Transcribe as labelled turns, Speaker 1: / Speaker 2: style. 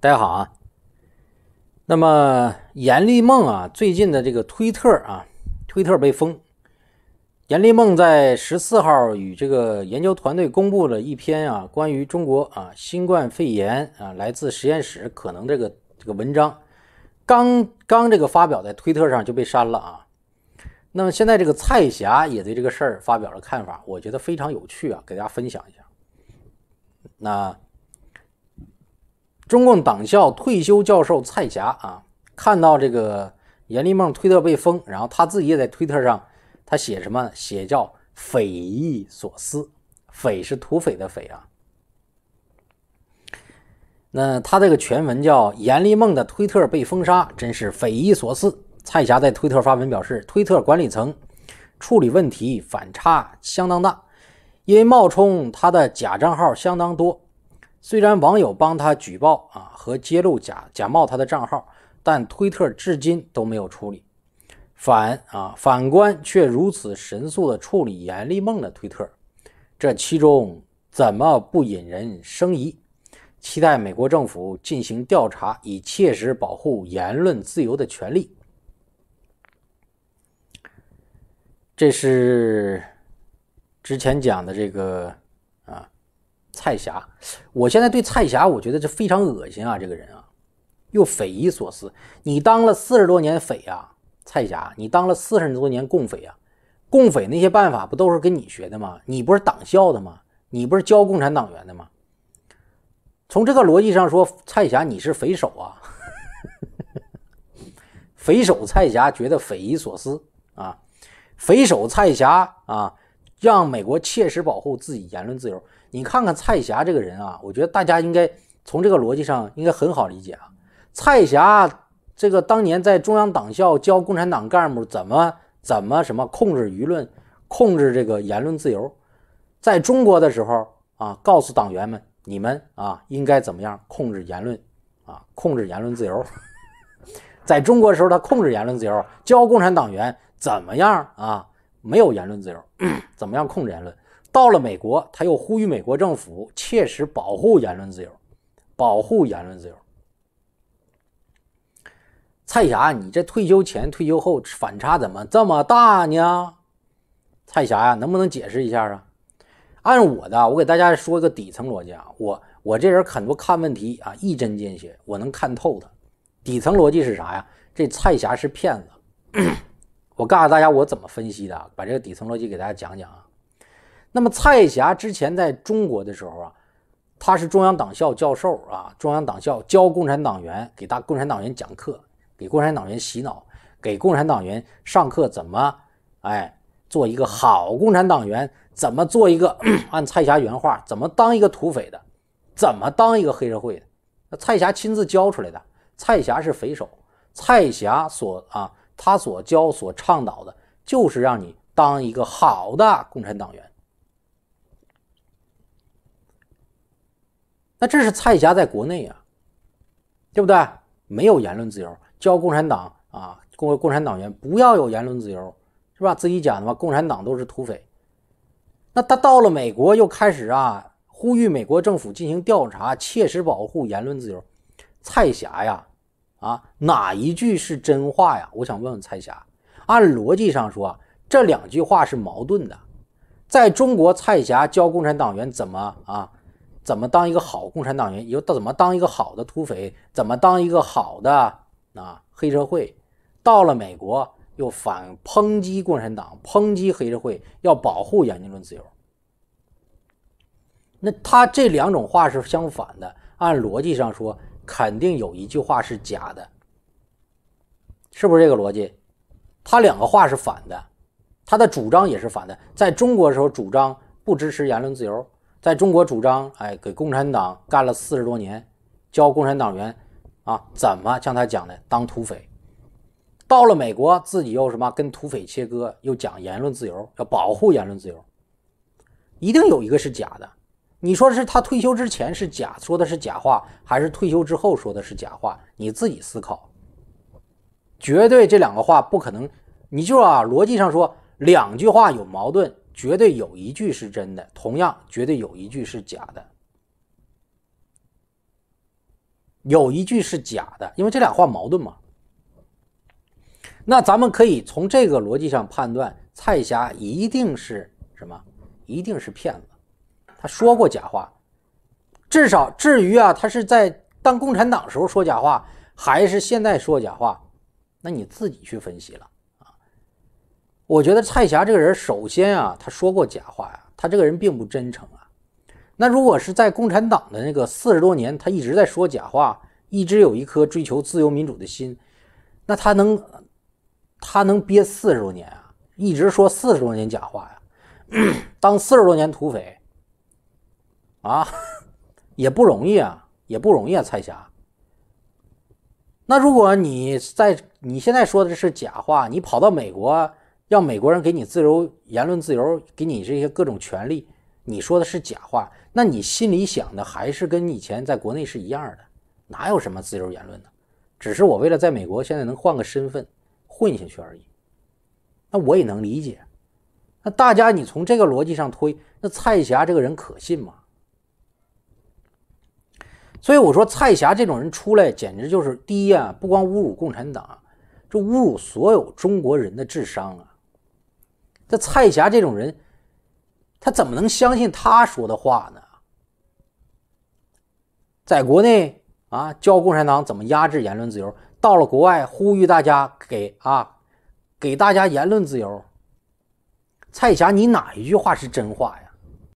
Speaker 1: 大家好啊，那么严立梦啊，最近的这个推特啊，推特被封。严立梦在十四号与这个研究团队公布了一篇啊关于中国啊新冠肺炎啊来自实验室可能这个这个文章，刚刚这个发表在推特上就被删了啊。那么现在这个蔡霞也对这个事儿发表了看法，我觉得非常有趣啊，给大家分享一下。那。中共党校退休教授蔡霞啊，看到这个闫立梦推特被封，然后他自己也在推特上，他写什么？写叫匪夷所思，匪是土匪的匪啊。那他这个全文叫闫立梦的推特被封杀，真是匪夷所思。蔡霞在推特发文表示，推特管理层处理问题反差相当大，因为冒充他的假账号相当多。虽然网友帮他举报啊和揭露假假冒他的账号，但推特至今都没有处理，反啊反观却如此神速的处理严立梦的推特，这其中怎么不引人生疑？期待美国政府进行调查，以切实保护言论自由的权利。这是之前讲的这个。蔡霞。我现在对蔡霞，我觉得这非常恶心啊！这个人啊，又匪夷所思。你当了四十多年匪啊，蔡霞，你当了四十多年共匪啊，共匪那些办法不都是跟你学的吗？你不是党校的吗？你不是教共产党员的吗？从这个逻辑上说，蔡霞你是匪首啊，匪首蔡霞觉得匪夷所思啊，匪首蔡霞啊。让美国切实保护自己言论自由。你看看蔡霞这个人啊，我觉得大家应该从这个逻辑上应该很好理解啊。蔡霞这个当年在中央党校教共产党干部怎么怎么什么控制舆论、控制这个言论自由，在中国的时候啊，告诉党员们你们啊应该怎么样控制言论啊，控制言论自由。在中国的时候，他控制言论自由，教共产党员怎么样啊。没有言论自由，怎么样控制言论？到了美国，他又呼吁美国政府切实保护言论自由，保护言论自由。蔡霞，你这退休前、退休后反差怎么这么大呢？蔡霞呀，能不能解释一下啊？按我的，我给大家说个底层逻辑啊。我我这人很多看问题啊，一针见血，我能看透的底层逻辑是啥呀？这蔡霞是骗子。我告诉大家我怎么分析的，把这个底层逻辑给大家讲讲啊。那么蔡霞之前在中国的时候啊，他是中央党校教授啊，中央党校教共产党员给大共产党员讲课，给共产党员洗脑，给共产党员上课怎么哎做一个好共产党员，怎么做一个 按蔡霞原话怎么当一个土匪的，怎么当一个黑社会的。那蔡霞亲自教出来的，蔡霞是匪首，蔡霞所啊。他所教、所倡导的，就是让你当一个好的共产党员。那这是蔡霞在国内啊，对不对？没有言论自由，教共产党啊，共共产党员不要有言论自由，是吧？自己讲的嘛，共产党都是土匪。那他到了美国，又开始啊，呼吁美国政府进行调查，切实保护言论自由。蔡霞呀。啊，哪一句是真话呀？我想问问蔡霞，按逻辑上说，这两句话是矛盾的。在中国，蔡霞教共产党员怎么啊，怎么当一个好共产党员，又怎么当一个好的土匪，怎么当一个好的啊黑社会。到了美国，又反抨击共产党，抨击黑社会，要保护言论自由。那他这两种话是相反的，按逻辑上说。肯定有一句话是假的，是不是这个逻辑？他两个话是反的，他的主张也是反的。在中国时候主张不支持言论自由，在中国主张哎给共产党干了四十多年，教共产党员啊怎么像他讲的当土匪。到了美国自己又什么跟土匪切割，又讲言论自由，要保护言论自由，一定有一个是假的。你说是他退休之前是假，说的是假话，还是退休之后说的是假话？你自己思考。绝对这两个话不可能，你就啊，逻辑上说两句话有矛盾，绝对有一句是真的，同样绝对有一句是假的。有一句是假的，因为这俩话矛盾嘛。那咱们可以从这个逻辑上判断，蔡霞一定是什么？一定是骗子。他说过假话，至少至于啊，他是在当共产党时候说假话，还是现在说假话，那你自己去分析了啊。我觉得蔡霞这个人，首先啊，他说过假话呀，他这个人并不真诚啊。那如果是在共产党的那个四十多年，他一直在说假话，一直有一颗追求自由民主的心，那他能他能憋四十多年啊，一直说四十多年假话呀，当四十多年土匪。啊，也不容易啊，也不容易啊，蔡霞。那如果你在你现在说的是假话，你跑到美国让美国人给你自由言论自由，给你这些各种权利，你说的是假话，那你心里想的还是跟以前在国内是一样的，哪有什么自由言论呢？只是我为了在美国现在能换个身份混下去而已。那我也能理解。那大家你从这个逻辑上推，那蔡霞这个人可信吗？所以我说蔡霞这种人出来，简直就是第一啊！不光侮辱共产党，这侮辱所有中国人的智商啊！这蔡霞这种人，他怎么能相信他说的话呢？在国内啊，教共产党怎么压制言论自由；到了国外，呼吁大家给啊，给大家言论自由。蔡霞，你哪一句话是真话呀？